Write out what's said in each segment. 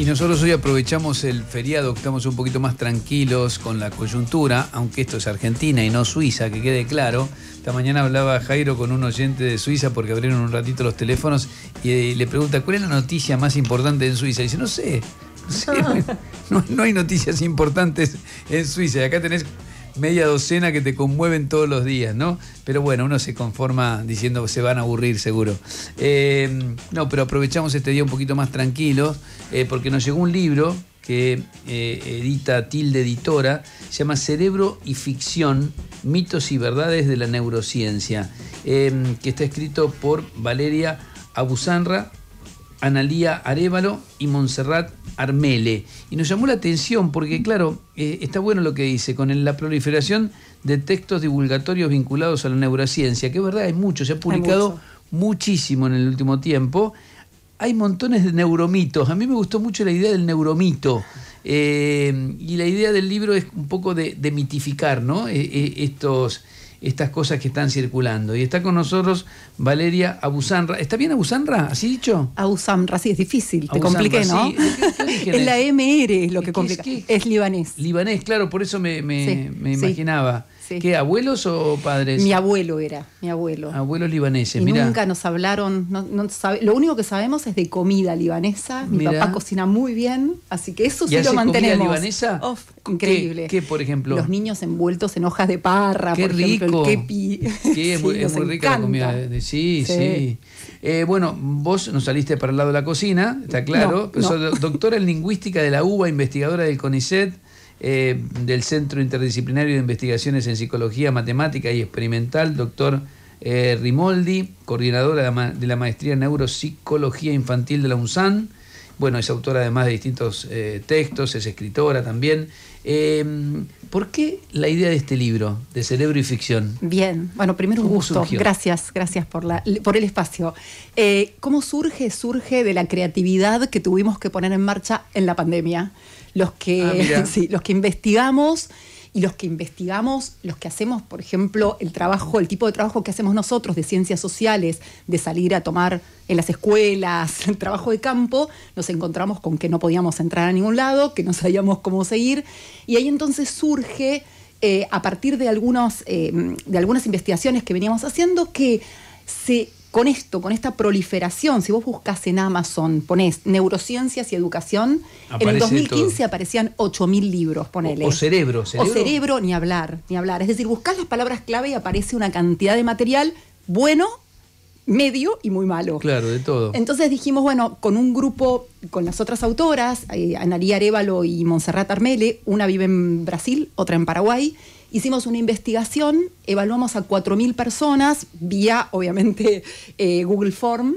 Y nosotros hoy aprovechamos el feriado, estamos un poquito más tranquilos con la coyuntura, aunque esto es Argentina y no Suiza, que quede claro. Esta mañana hablaba Jairo con un oyente de Suiza porque abrieron un ratito los teléfonos y eh, le pregunta, ¿cuál es la noticia más importante en Suiza? Y dice, no sé, no, hay noticias importantes en Suiza. acá tenés media docena que te conmueven todos los días, ¿no? Pero bueno, uno se conforma diciendo que se van a aburrir seguro. Em, no, pero aprovechamos este día un poquito más tranquilo eh, porque nos llegó un libro que eh, edita Tilde Editora, se llama Cerebro y Ficción, mitos y verdades de la neurociencia, em, que está escrito por Valeria Abusanra Analía Arevalo y Montserrat Armele. Y nos llamó la atención porque, claro, eh, está bueno lo que dice, con la proliferación de textos divulgatorios vinculados a la neurociencia, que es verdad, hay mucho, se ha publicado muchísimo en el último tiempo. Hay montones de neuromitos. A mí me gustó mucho la idea del neuromito. Eh, y la idea del libro es un poco de, mitificar ¿no? Eh, estos estas cosas que están circulando. Y está con nosotros Valeria Abusanra. ¿Está bien Abusanra? ¿Así dicho? Abusanra, sí, es difícil. Te compliqué, ¿no? es la MR lo que complica. Es, libanés. Libanés, claro, por eso me, imaginaba. ¿Qué, abuelos o padres? Mi abuelo era, mi abuelo. Abuelos libaneses, mira. Nunca nos hablaron, lo único que sabemos es de comida libanesa. Mi papá cocina muy bien, así que eso sí lo mantenemos. comida libanesa? increíble. ¿Qué, por ejemplo? Los niños envueltos en hojas de parra, qué por rico. ejemplo, el sí, es muy rica la comida. De, sí, sí. Eh, bueno, vos nos saliste para el lado de la cocina, está claro. doctora en lingüística de la UBA, investigadora del CONICET. Eh, del Centro Interdisciplinario de Investigaciones en Psicología Matemática y Experimental, doctor eh, Rimoldi, coordinadora de la, maestría en Neuropsicología Infantil de la UNSAN. Bueno, es autora además de distintos eh, textos, es escritora también. ¿Por qué la idea de este libro, de Cerebro y Ficción? Bien, bueno, primero un gusto. Gracias, gracias por, por el espacio. ¿Cómo surge? Surge de la creatividad que tuvimos que poner en marcha en la pandemia los que, ah, los que investigamos y los que investigamos, los que hacemos, por ejemplo, el trabajo, el tipo de trabajo que hacemos nosotros de ciencias sociales, de salir a tomar en las escuelas, el trabajo de campo, nos encontramos con que no podíamos entrar a ningún lado, que no sabíamos cómo seguir. Y ahí entonces surge, eh, a partir de, algunos, eh, de algunas investigaciones que veníamos haciendo, que se con esto, con esta proliferación, si vos buscas en Amazon, ponés neurociencias y educación, en el 2015 aparecían 8.000 libros, ponele. O, cerebro, O cerebro, ni hablar, ni hablar. Es decir, buscas las palabras clave y aparece una cantidad de material bueno, medio y muy malo. Claro, de todo. Entonces dijimos, bueno, con un grupo, con las otras autoras, eh, Analía Arevalo y Monserrat Armele, una vive en Brasil, otra en Paraguay, Hicimos una investigación, evaluamos a 4.000 personas vía, obviamente, eh, Google Form,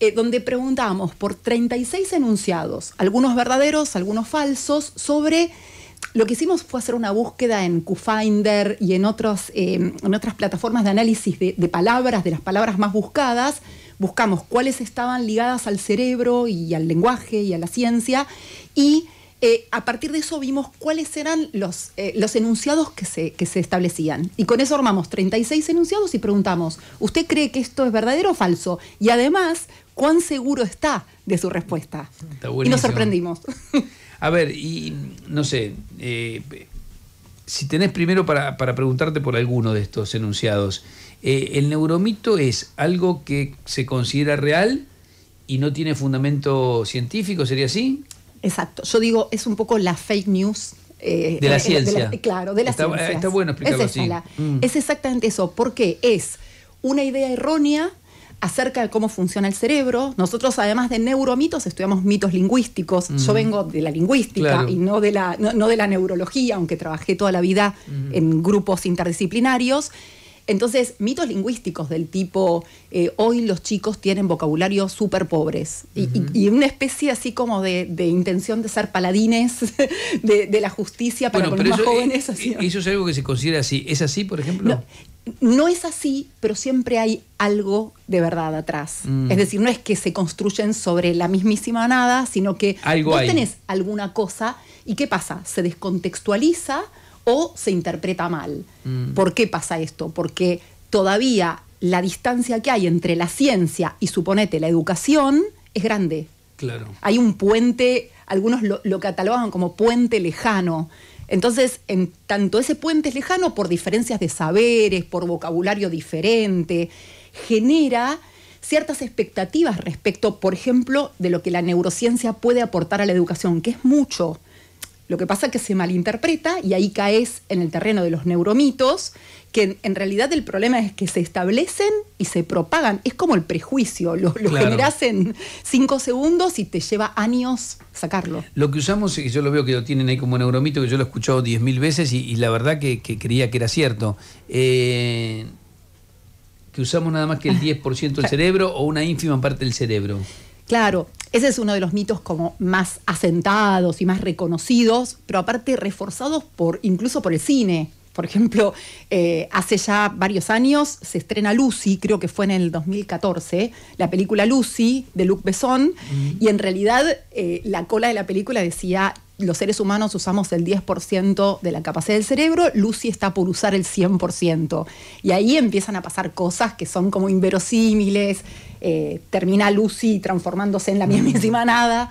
eh, donde preguntamos por 36 enunciados, algunos verdaderos, algunos falsos, sobre... Lo que hicimos fue hacer una búsqueda en QFinder y en, otros, eh, en otras plataformas de análisis de, de palabras, de las palabras más buscadas, buscamos cuáles estaban ligadas al cerebro y al lenguaje y a la ciencia y eh, a partir de eso vimos cuáles eran los, eh, los enunciados que se, que se establecían. Y con eso armamos 36 enunciados y preguntamos, ¿usted cree que esto es verdadero o falso? Y además, ¿cuán seguro está de su respuesta? y nos sorprendimos. A ver, y no sé, eh, si tenés primero para, para, preguntarte por alguno de estos enunciados, ¿el neuromito es algo que se considera real y no tiene fundamento científico? ¿Sería así? Exacto. Yo digo, es un poco la fake news. Eh, eh, eh, de la ciencia. claro, de la ciencia. Está bueno explicarlo es así. Mm. Es exactamente eso, porque es una idea errónea acerca de cómo funciona el cerebro. Nosotros, además de neuromitos, estudiamos mitos lingüísticos. Yo mm. vengo de la lingüística y no de la, no, de la neurología, aunque trabajé toda la vida mm. en grupos interdisciplinarios. Entonces, mitos lingüísticos del tipo, eh, hoy los chicos tienen vocabulario súper pobres y, una especie así como de, intención de ser paladines de, la justicia para con los más eh, jóvenes. Así. Eh, eso es algo que se considera así. ¿Es así, por ejemplo? No, es así, pero siempre hay algo de verdad atrás. Mm. Es decir, no es que se construyen sobre la mismísima nada, sino que algo vos tenés alguna cosa y ¿qué pasa? Se descontextualiza o se interpreta mal. Mm. ¿Por qué pasa esto? Porque todavía la distancia que hay entre la ciencia y suponete la educación es grande. Claro. Hay un puente, algunos lo, lo catalogan como puente lejano. Entonces, en tanto ese puente es lejano por diferencias de saberes, por vocabulario diferente, genera ciertas expectativas respecto, por ejemplo, de lo que la neurociencia puede aportar a la educación, que es mucho. Lo que pasa es que se malinterpreta y ahí caes en el terreno de los neuromitos, que en, realidad el problema es que se establecen y se propagan. Es como el prejuicio, lo, generas en cinco segundos y te lleva años sacarlo. Lo que usamos, y yo lo veo que lo tienen ahí como neuromito, que yo lo he escuchado 10.000 mil veces y, la verdad que, creía que era cierto. Eh, que usamos nada más que el 10% del cerebro o una ínfima parte del cerebro. Claro, ese es uno de los mitos como más asentados y más reconocidos, pero aparte reforzados por incluso por el cine. Por ejemplo, eh, hace ya varios años se estrena Lucy, creo que fue en el 2014, la película Lucy de Luc Besson, y en realidad eh, la cola de la película decía los seres humanos usamos el 10% de la capacidad del cerebro, Lucy está por usar el 100%. Y ahí empiezan a pasar cosas que son como inverosímiles, eh, termina Lucy transformándose en la mismísima mm. nada.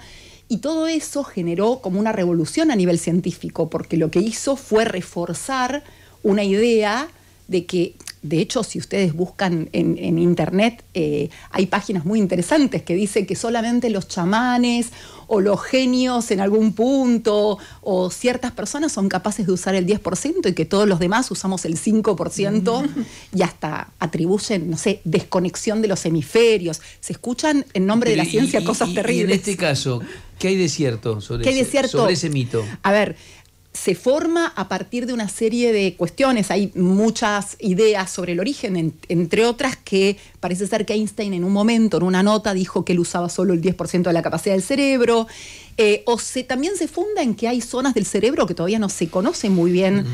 Y todo eso generó como una revolución a nivel científico, porque lo que hizo fue reforzar una idea de que, de hecho, si ustedes buscan en, Internet, eh, hay páginas muy interesantes que dicen que solamente los chamanes o los genios en algún punto, o ciertas personas son capaces de usar el 10% y que todos los demás usamos el 5% mm. y hasta atribuyen, no sé, desconexión de los hemisferios. Se escuchan en nombre de la ciencia cosas terribles. en este caso, ¿qué hay de cierto sobre, ¿Qué hay de cierto? sobre ese mito? A ver, se forma a partir de una serie de cuestiones. Hay muchas ideas sobre el origen, entre otras que parece ser que Einstein en un momento, en una nota, dijo que él usaba solo el 10% de la capacidad del cerebro. Eh, o se, también se funda en que hay zonas del cerebro que todavía no se conocen muy bien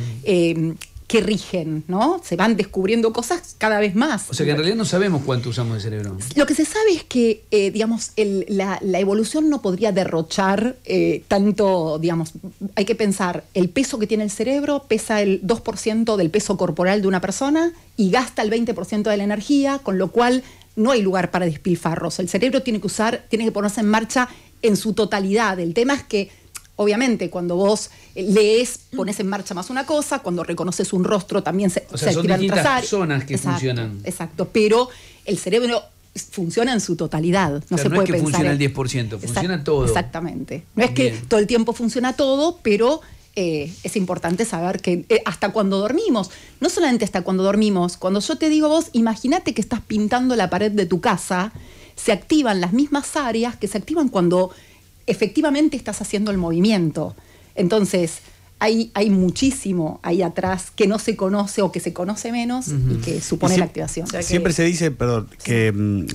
que rigen, ¿no? Se van descubriendo cosas cada vez más. O sea que en realidad no sabemos cuánto usamos el cerebro. Lo que se sabe es que, eh, digamos, la, evolución no podría derrochar eh, tanto, digamos, hay que pensar, el peso que tiene el cerebro pesa el 2% del peso corporal de una persona y gasta el 20% de la energía, con lo cual no hay lugar para despilfarros. El cerebro tiene que usar, tiene que ponerse en marcha en su totalidad. El tema es que Obviamente, cuando vos eh, lees, mm. pones en marcha más una cosa, cuando reconoces un rostro también se, o sea, son distintas zonas que funcionan. Exacto, pero el cerebro funciona en su totalidad. No se puede es que funciona el 10%, funciona todo. Exactamente. No es que todo el tiempo funciona todo, pero eh, es importante saber que eh, hasta cuando dormimos, no solamente hasta cuando dormimos, cuando yo te digo vos, imagínate que estás pintando la pared de tu casa, se activan las mismas áreas que se activan cuando efectivamente estás haciendo el movimiento. Entonces, hay, hay, muchísimo ahí atrás que no se conoce o que se conoce menos y que supone la activación. siempre se dice, perdón, mm,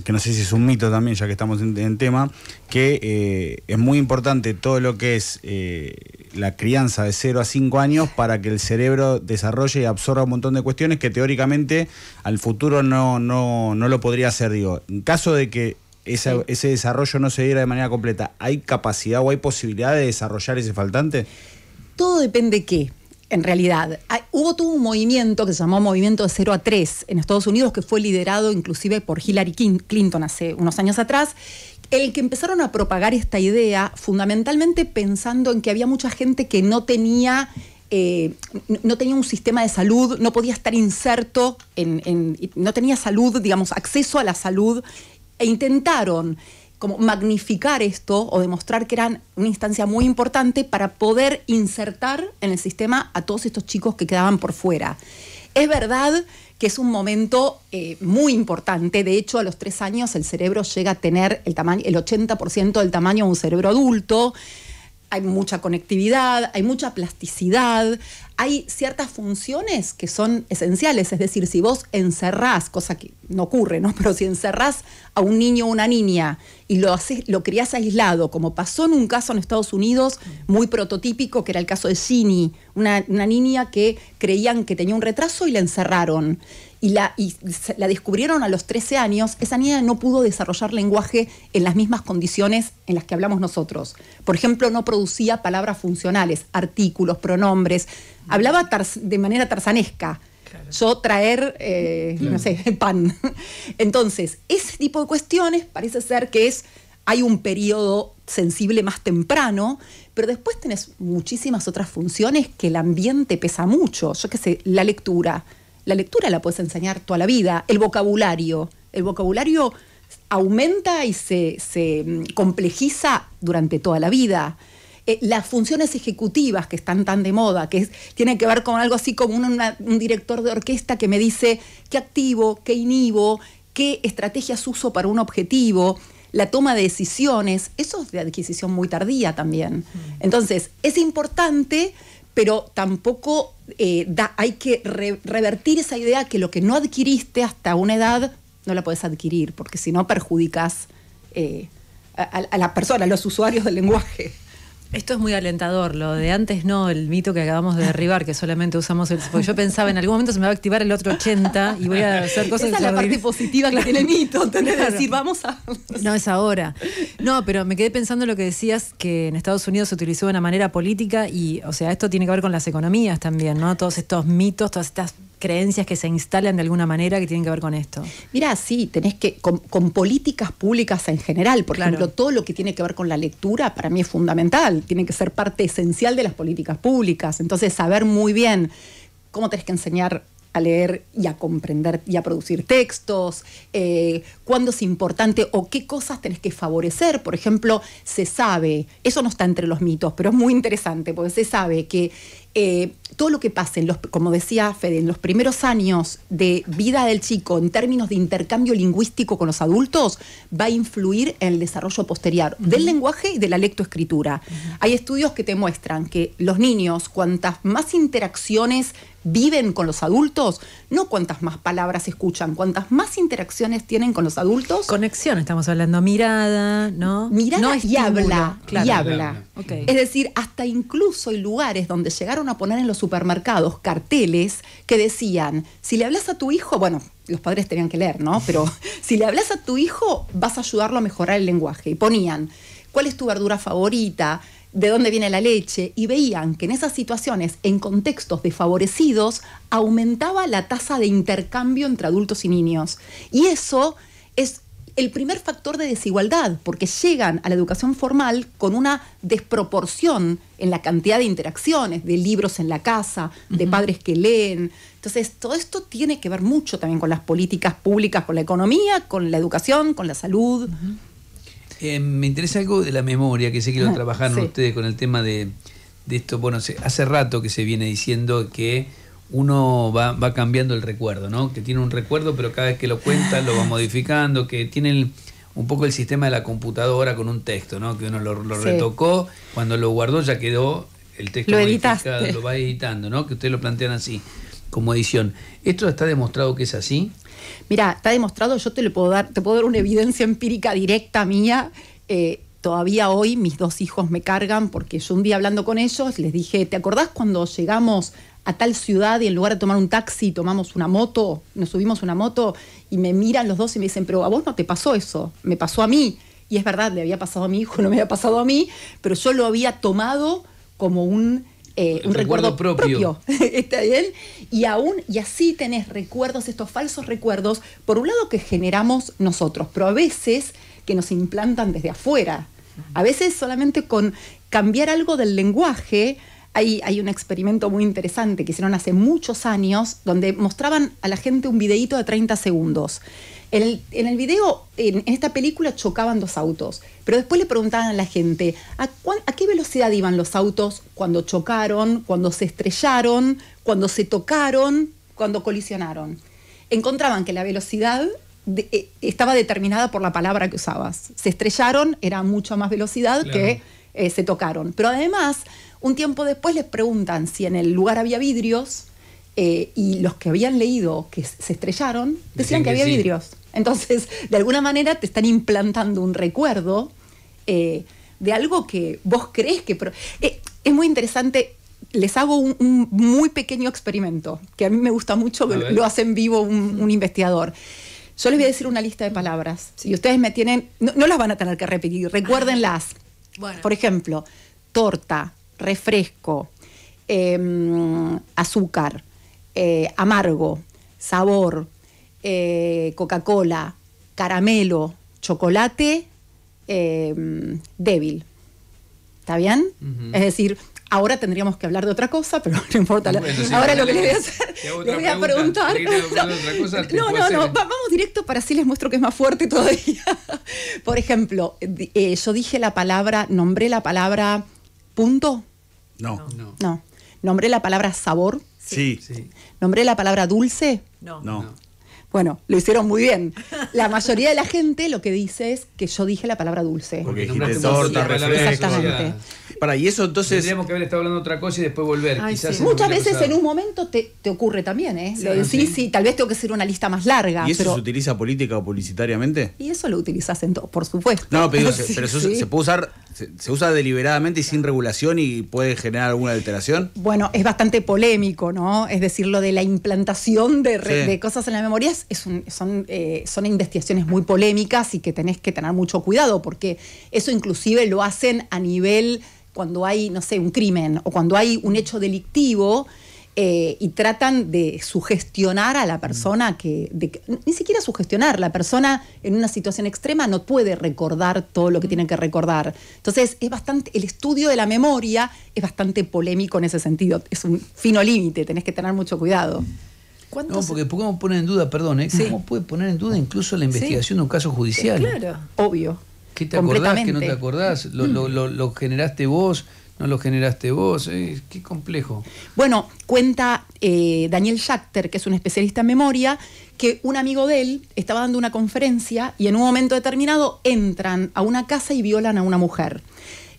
que, no sé si es un mito también, ya que estamos en, tema, que eh, es muy importante todo lo que es eh, la crianza de 0 a 5 años para que el cerebro desarrolle y absorba un montón de cuestiones que teóricamente al futuro no, no, no lo podría hacer. Digo, en caso de que ese desarrollo no se diera de manera completa, ¿hay capacidad o hay posibilidad de desarrollar ese faltante? Todo depende de qué. En realidad, ah, hubo todo un movimiento que se llamó Movimiento de 0 a 3 en Estados Unidos, que fue liderado inclusive por Hillary Clinton hace unos años atrás, el que empezaron a propagar esta idea fundamentalmente pensando en que había mucha gente que no tenía eh, no tenía un sistema de salud, no podía estar inserto, en, no tenía salud, digamos, acceso a la salud e intentaron como magnificar esto o demostrar que eran una instancia muy importante para poder insertar en el sistema a todos estos chicos que quedaban por fuera. Es verdad que es un momento eh, muy importante. De hecho, a los tres años el cerebro llega a tener el, tamaño, el 80% del tamaño de un cerebro adulto hay mucha conectividad, hay mucha plasticidad, hay ciertas funciones que son esenciales, es decir, si vos encerrás, cosa que no ocurre, ¿no? Pero si encerrás a un niño o una niña y lo haces, lo criás aislado, como pasó en un caso en Estados Unidos muy prototípico, que era el caso de Ginny, una niña que creían que tenía un retraso y la encerraron y la, la descubrieron a los 13 años, esa niña no pudo desarrollar lenguaje en las mismas condiciones en las que hablamos nosotros. Por ejemplo, no producía palabras funcionales, artículos, pronombres, hablaba de manera tarzanesca. Yo traer, eh, no sé, pan. Entonces, ese tipo de cuestiones parece ser que es hay un periodo sensible más temprano, pero después tenés muchísimas otras funciones que el ambiente pesa mucho. Yo qué sé, la lectura, la lectura la puedes enseñar toda la vida, el vocabulario. El vocabulario aumenta y se, mm, complejiza durante toda la vida. Eh, las funciones ejecutivas que están tan de moda, que tiene tienen que ver con algo así como un, un director de orquesta que me dice qué activo, qué inhibo, qué estrategias uso para un objetivo, la toma de decisiones, eso es de adquisición muy tardía también. Mm. Entonces, es importante pero tampoco eh, hay que revertir esa idea que lo que no adquiriste hasta una edad no la puedes adquirir, porque si no perjudicas eh, a, a, la persona, a los usuarios del lenguaje. Esto es muy alentador, lo de antes no, el mito que acabamos de derribar, que solamente usamos el... Porque yo pensaba, en algún momento se me va a activar el otro 80 y voy a hacer cosas... Esa es la parte positiva que tiene el mito, tener decir, vamos a... No, es ahora. No, pero me quedé pensando en lo que decías, que en Estados Unidos se utilizó de una manera política y, o sea, esto tiene que ver con las economías también, ¿no? Todos estos mitos, todas estas creencias que se instalan de alguna manera que tienen que ver con esto. Mira, sí, tenés que, con, políticas públicas en general, por ejemplo, todo lo que tiene que ver con la lectura para mí es fundamental tiene que ser parte esencial de las políticas públicas. Entonces, saber muy bien cómo tenés que enseñar a leer y a comprender y a producir textos, eh, cuándo es importante o qué cosas tenés que favorecer. Por ejemplo, se sabe, eso no está entre los mitos, pero es muy interesante porque se sabe que eh, todo lo que pasa, en los, como decía Fede, en los primeros años de vida del chico en términos de intercambio lingüístico con los adultos, va a influir en el desarrollo posterior del lenguaje y de la lectoescritura. Hay estudios que te muestran que los niños, cuantas más interacciones viven con los adultos, no cuántas más palabras escuchan, cuántas más interacciones tienen con los adultos. Conexión, estamos hablando mirada, ¿no? Mirada no es habla, habla, habla. Es decir, hasta incluso hay lugares donde llegaron a poner en los supermercados carteles que decían, si le hablas a tu hijo, bueno, los padres tenían que leer, ¿no? Pero si le hablas a tu hijo, vas a ayudarlo a mejorar el lenguaje. Y ponían, ¿cuál es tu verdura favorita? de dónde viene la leche y veían que en esas situaciones, en contextos desfavorecidos, aumentaba la tasa de intercambio entre adultos y niños. Y eso es el primer factor de desigualdad, porque llegan a la educación formal con una desproporción en la cantidad de interacciones, de libros en la casa, de padres que leen. Entonces, todo esto tiene que ver mucho también con las políticas públicas, con la economía, con la educación, con la salud. Eh, me interesa algo de la memoria, que sé que lo trabajaron ustedes con el tema de, esto. Bueno, hace rato que se viene diciendo que uno va, va, cambiando el recuerdo, ¿no? Que tiene un recuerdo, pero cada vez que lo cuenta lo va modificando, que tiene un poco el sistema de la computadora con un texto, ¿no? Que uno lo, retocó, cuando lo guardó ya quedó el texto lo modificado, lo va editando, ¿no? Que ustedes lo plantean así como edición. ¿Esto está demostrado que es así? Mira, está demostrado, yo te lo puedo dar, te puedo dar una evidencia empírica directa mía. Eh, todavía hoy mis dos hijos me cargan porque yo un día hablando con ellos les dije, ¿te acordás cuando llegamos a tal ciudad y en lugar de tomar un taxi tomamos una moto, nos subimos una moto y me miran los dos y me dicen, pero a vos no te pasó eso, me pasó a mí. Y es verdad, le había pasado a mi hijo, no me había pasado a mí, pero yo lo había tomado como un eh, un recuerdo, propio. ¿Está bien? Y aún, y así tenés recuerdos, estos falsos recuerdos, por un lado que generamos nosotros, pero a veces que nos implantan desde afuera. A veces solamente con cambiar algo del lenguaje hay, un experimento muy interesante que hicieron hace muchos años donde mostraban a la gente un videíto de 30 segundos. En el, video, en, esta película, chocaban dos autos, pero después le preguntaban a la gente, ¿a, qué velocidad iban los autos cuando chocaron, cuando se estrellaron, cuando se tocaron, cuando colisionaron? Encontraban que la velocidad eh, estaba determinada por la palabra que usabas. Se estrellaron, era mucho más velocidad que eh, se tocaron. Pero además, un tiempo después les preguntan si en el lugar había vidrios eh, y los que habían leído que se estrellaron decían, que, había vidrios. Entonces, de alguna manera te están implantando un recuerdo eh, de algo que vos crees que... Eh, es muy interesante les hago un, muy pequeño experimento, que a mí me gusta mucho, lo hace en vivo un, investigador. Yo les voy a decir una lista de palabras. Si ustedes me tienen, no, las van a tener que repetir, recuérdenlas. Por ejemplo, torta, refresco, em, azúcar, eh, amargo, sabor, eh, Coca-Cola, caramelo, chocolate, em, débil. ¿Está bien? Es decir, Ahora tendríamos que hablar de otra cosa, pero no importa. Ahora lo que le voy a hacer, le voy a preguntar. no, no, no, vamos directo para así les muestro que es más fuerte todavía. Por ejemplo, eh, yo dije la palabra, nombré la palabra punto no. No. no. ¿Nombré la palabra sabor? Sí. sí. ¿Nombré la palabra dulce? No. no. Bueno, lo hicieron muy bien. La mayoría de la gente lo que dice es que yo dije la palabra dulce. Porque dijiste torta, refresco. Exactamente y eso entonces. Tendríamos que haber estado hablando otra cosa y después volver. Muchas veces en un momento te, ocurre también, ¿eh? Sí, decís, sí. tal vez tengo que hacer una lista más larga. ¿Y eso se utiliza política o publicitariamente? Y eso lo utilizas en todo, por supuesto. No, pero, se, eso se puede usar, se, usa deliberadamente y sin regulación y puede generar alguna alteración. Bueno, es bastante polémico, ¿no? Es decir, lo de la implantación de, cosas en la memoria es son, eh, son investigaciones muy polémicas y que tenés que tener mucho cuidado porque eso inclusive lo hacen a nivel cuando hay, no sé, un crimen o cuando hay un hecho delictivo, eh, y tratan de sugestionar a la persona que, ni siquiera sugestionar, la persona en una situación extrema no puede recordar todo lo que tiene que recordar. Entonces, es bastante, el estudio de la memoria es bastante polémico en ese sentido, es un fino límite, tenés que tener mucho cuidado. No, porque podemos poner en duda, perdón, ¿eh? ¿cómo puede poner en duda incluso la investigación de un caso eh, judicial? claro, obvio. ¿Qué te acordás? no te acordás? Lo, generaste vos, no lo generaste vos. Eh, qué complejo. Bueno, cuenta eh, Daniel Schachter, que es un especialista en memoria, que un amigo de él estaba dando una conferencia y en un momento determinado entran a una casa y violan a una mujer.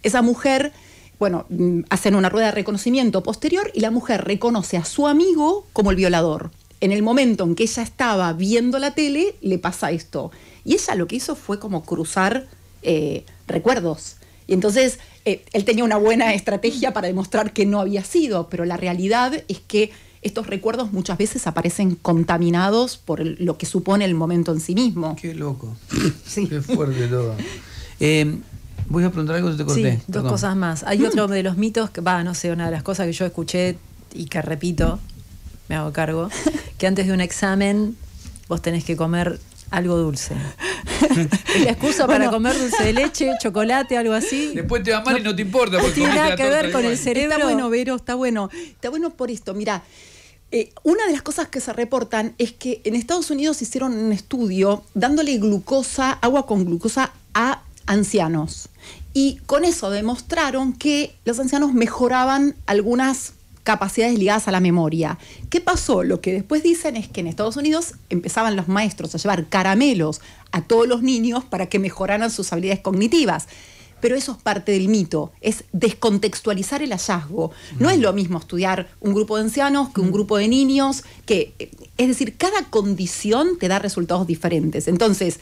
Esa mujer bueno, mm, hacen una rueda de reconocimiento posterior y la mujer reconoce a su amigo como el violador. En el momento en que ella estaba viendo la tele, le pasa esto. Y ella lo que hizo fue como cruzar eh, recuerdos. Y entonces eh, él tenía una buena estrategia para demostrar que no había sido, pero la realidad es que estos recuerdos muchas veces aparecen contaminados por lo que supone el momento en sí mismo. Qué loco. Sí. Qué fuerte todo. Eh, voy a preguntar algo que te corté. dos cosas más. Hay mm. otro de los mitos, que va, no sé, una de las cosas que yo escuché y que repito, me hago cargo, que antes de un examen vos tenés que comer algo dulce. la excusa para comer dulce de leche, chocolate, algo así. Después te va mal y no te importa. Porque no tiene nada que ver con el cerebro. Está bueno, Vero, está bueno. Está bueno por esto. Mira, eh, una de las cosas que se reportan es que en Estados Unidos hicieron un estudio dándole glucosa, agua con glucosa a ancianos. Y con eso demostraron que los ancianos mejoraban algunas capacidades ligadas a la memoria. ¿Qué pasó? Lo que después dicen es que en Estados Unidos empezaban los maestros a llevar caramelos a todos los niños para que mejoraran sus habilidades cognitivas. Pero eso es parte del mito, es descontextualizar el hallazgo. No es lo mismo estudiar un grupo de ancianos que un grupo de niños, que eh, es decir, cada condición te da resultados diferentes. Entonces,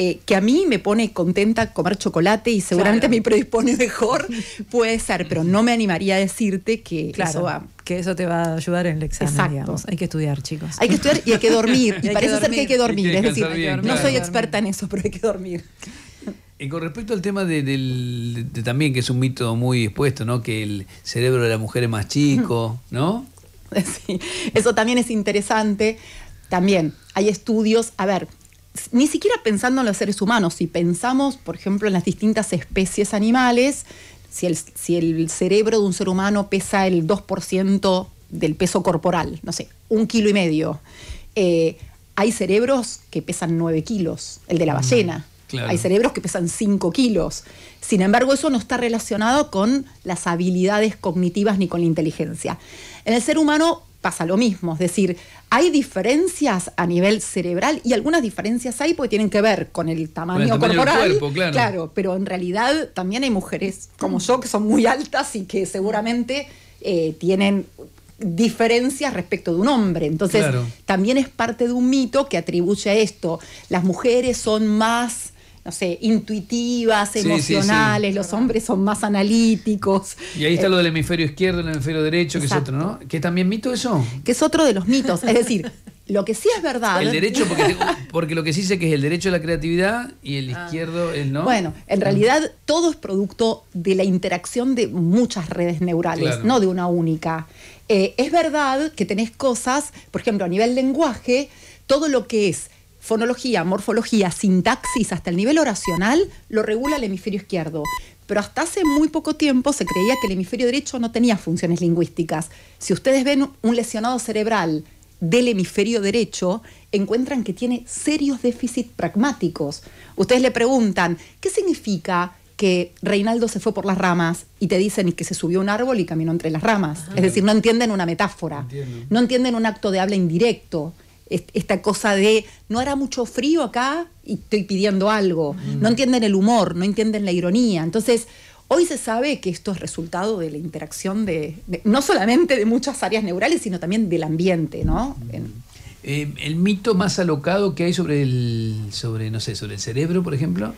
eh, que a mí me pone contenta comer chocolate y seguramente a me predispone mejor, puede ser, pero no me animaría a decirte que eso Que eso te va a ayudar en el examen, Exacto. Hay que estudiar, chicos. Hay que estudiar y hay que dormir. y, parece ser que hay que dormir. es decir, no soy experta en eso, pero hay que dormir. Y con respecto al tema también, que es un mito muy expuesto, ¿no? Que el cerebro de la mujer es más chico, ¿no? Sí, eso también es interesante. También hay estudios, a ver, ni siquiera pensando en los seres humanos, si pensamos, por ejemplo, en las distintas especies animales, si el, si el cerebro de un ser humano pesa el 2% del peso corporal, no sé, un kilo y medio, eh, hay cerebros que pesan 9 kilos, el de la ah, ballena. Hay cerebros que pesan 5 kilos. Sin embargo, eso no está relacionado con las habilidades cognitivas ni con la inteligencia. En el ser humano pasa lo mismo. Es decir, hay diferencias a nivel cerebral y algunas diferencias hay porque tienen que ver con el tamaño, corporal. claro. pero en realidad también hay mujeres como yo que son muy altas y que seguramente eh, tienen diferencias respecto de un hombre. Entonces, también es parte de un mito que atribuye a esto. Las mujeres son más no sé, intuitivas, emocionales, los hombres son más analíticos. Y ahí está lo eh, del hemisferio izquierdo y el hemisferio derecho, que es otro, ¿no? Que también mito eso. Que es otro de los mitos, es decir, lo que sí es verdad. El derecho, porque, porque lo que sí sé que es el derecho a la creatividad y el ah. izquierdo, el no. Bueno, en ah. realidad todo es producto de la interacción de muchas redes neurales, no de una única. Eh, es verdad que tenés cosas, por ejemplo, a nivel lenguaje, todo lo que es fonología, morfología, sintaxis hasta el nivel oracional, lo regula el hemisferio izquierdo. Pero hasta hace muy poco tiempo se creía que el hemisferio derecho no tenía funciones lingüísticas. Si ustedes ven un lesionado cerebral del hemisferio derecho, encuentran que tiene serios déficits pragmáticos. Ustedes le preguntan, ¿qué significa que Reinaldo se fue por las ramas y te dicen que se subió a un árbol y caminó entre las ramas. Es decir, no entienden una metáfora, no entienden un acto de habla indirecto esta cosa de no hará mucho frío acá y estoy pidiendo algo. No mm. entienden el humor, no entienden la ironía. Entonces, hoy se sabe que esto es resultado de la interacción de, no solamente de muchas áreas neurales, sino también del ambiente, ¿no? Mm. Eh, el mito más alocado que hay sobre el, sobre, no sé, sobre el cerebro, por ejemplo.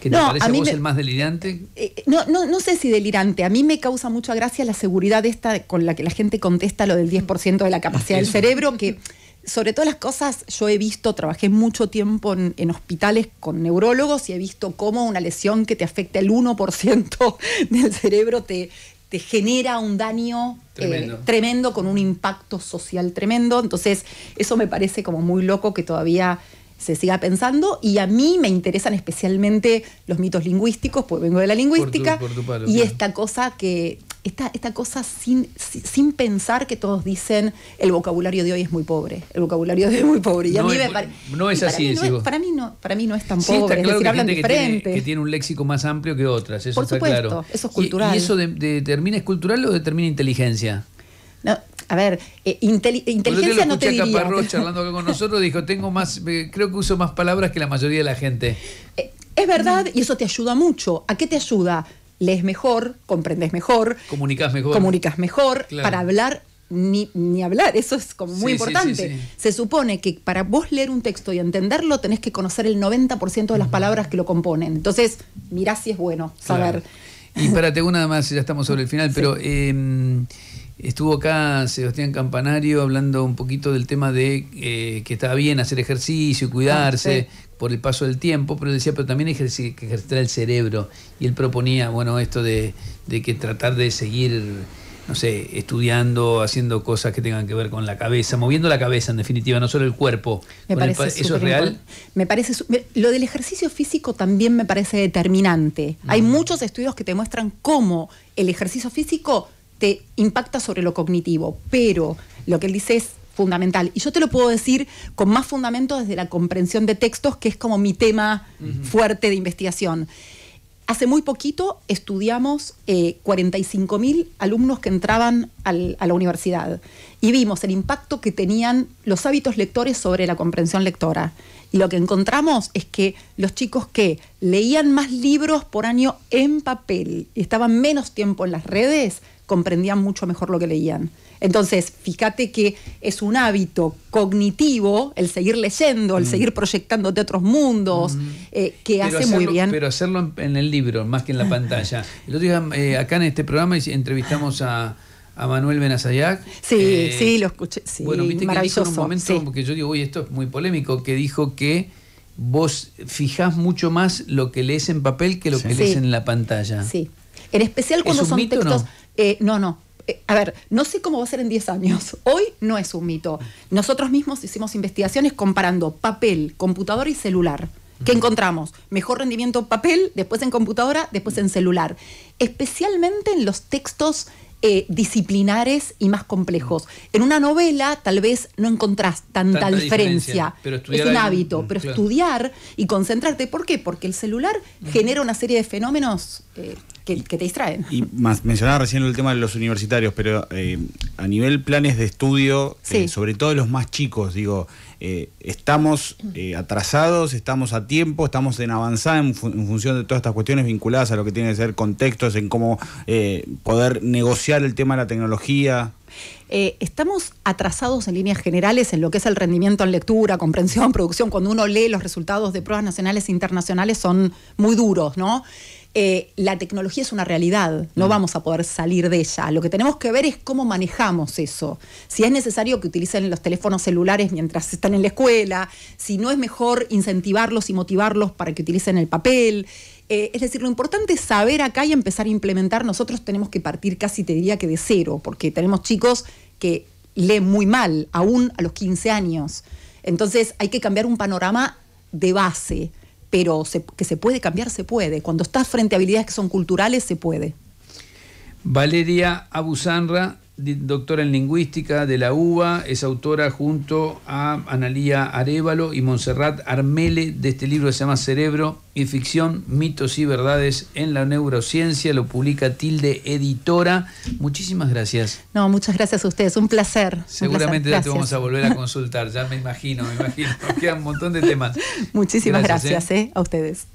¿Que te no, parece a, vos el más delirante? Eh, eh, no, no, no sé si delirante. A mí me causa mucha gracia la seguridad esta con la que la gente contesta lo del 10% de la capacidad ah, del cerebro, que sobre todas las cosas, yo he visto, trabajé mucho tiempo en, hospitales con neurólogos y he visto cómo una lesión que te afecta el 1% del cerebro te, te genera un daño eh, tremendo. con un impacto social tremendo. Entonces, eso me parece como muy loco que todavía se siga pensando y a mí me interesan especialmente los mitos lingüísticos, pues vengo de la lingüística, y esta cosa que, esta, esta cosa sin, sin pensar que todos dicen el vocabulario de hoy es muy pobre, el vocabulario de hoy es muy pobre. Y no es, así, para para mí no, es tan pobre, es decir, que hablan diferente. tiene, que tiene, un léxico más amplio que otras, eso por Eso es cultural. ¿Y, eso determina, es cultural o determina inteligencia? No, a ver, eh, pues inteligencia no te diría. charlando con nosotros dijo, tengo más, eh, creo que uso más palabras que la mayoría de la gente. Eh, es verdad y eso te ayuda mucho. ¿A qué te ayuda? Lees mejor, comprendes mejor. Comunicas mejor. Comunicas mejor. Para hablar ni, ni, hablar, eso es como muy importante. Se supone que para vos leer un texto y entenderlo tenés que conocer el 90% de las palabras que lo componen. Entonces, mirá si es bueno saber. Y para una más, ya estamos sobre el final, pero em, Estuvo acá Sebastián Campanario hablando un poquito del tema de eh, que estaba bien hacer ejercicio, ah, cuidarse por el paso del tiempo, pero decía, pero también ejercitar el cerebro. Y él proponía, bueno, esto de, que tratar de seguir, no sé, estudiando, haciendo cosas que tengan que ver con la cabeza, moviendo la cabeza en definitiva, no solo el cuerpo. Me parece ¿Eso es real? Me parece, lo del ejercicio físico también me parece determinante. Hay mm. muchos estudios que te muestran cómo el ejercicio físico te impacta sobre lo cognitivo, pero lo que él dice es fundamental. Y yo te lo puedo decir con más fundamento desde la comprensión de textos, que es como mi tema fuerte de investigación. Hace muy poquito estudiamos 45.000 eh, alumnos que entraban a la universidad y vimos el impacto que tenían los hábitos lectores sobre la comprensión lectora. Y lo que encontramos es que los chicos que leían más libros por año en papel estaban menos tiempo en las redes, comprendían mucho mejor lo que leían. Entonces, fíjate que es un hábito cognitivo el seguir leyendo, el mm. seguir proyectándote otros mundos, mm. eh, que hace muy bien. Pero hacerlo en, el libro, más que en la pantalla. El otro día, eh, acá en este programa, entrevistamos a Manuel Benazayac. Sí, eh, sí, lo escuché. bueno, viste que dijo en un momento, que porque yo digo, uy, esto es muy polémico, que dijo que vos fijás mucho más lo que lees en papel que lo que lees en la pantalla. Sí. En especial cuando son textos. Eh, no, no, eh, a ver, no sé cómo va a ser en 10 años. Hoy no es un mito. Nosotros mismos hicimos investigaciones comparando papel, computadora y celular. ¿Qué encontramos? Mejor rendimiento papel, después en computadora, después en celular. Especialmente en los textos eh, disciplinares y más complejos. En una novela tal vez no encontrás tanta, diferencia. es un hábito, mm, pero estudiar y concentrarte. ¿Por qué? Porque el celular genera una serie de fenómenos eh, que, te distraen. Y más, mencionaba recién el tema de los universitarios, pero eh, a nivel planes de estudio, sobre todo los más chicos, digo, eh, estamos eh, atrasados, estamos a tiempo, estamos en avanzada en, función de todas estas cuestiones vinculadas a lo que tiene que ser contextos, en cómo eh, poder negociar el tema de la tecnología. estamos atrasados en líneas generales en lo que es el rendimiento en lectura, comprensión, producción. Cuando uno lee los resultados de pruebas nacionales e internacionales son muy duros, ¿no? Eh, la tecnología es una realidad, no mm. vamos a poder salir de ella. Lo que tenemos que ver es cómo manejamos eso. Si es necesario que utilicen los teléfonos celulares mientras están en la escuela, si no es mejor incentivarlos y motivarlos para que utilicen el papel. Eh, es decir, lo importante es saber acá y empezar a implementar. Nosotros tenemos que partir casi, te diría que de cero, porque tenemos chicos que leen muy mal, aún a los 15 años. Entonces hay que cambiar un panorama de base pero que se puede cambiar, se puede. Cuando estás frente a habilidades que son culturales, se puede. Valeria Abusanra doctora en lingüística de la UBA, es autora junto a Analía Arevalo y Montserrat Armele de este libro que se llama Cerebro y Ficción, Mitos y Verdades en la Neurociencia, lo publica Tilde Editora. Muchísimas gracias. No, muchas gracias a ustedes, un placer. Seguramente ya te vamos a volver a consultar, ya me imagino, me imagino, hay un montón de temas. Muchísimas gracias, ¿eh? ¿eh? a ustedes.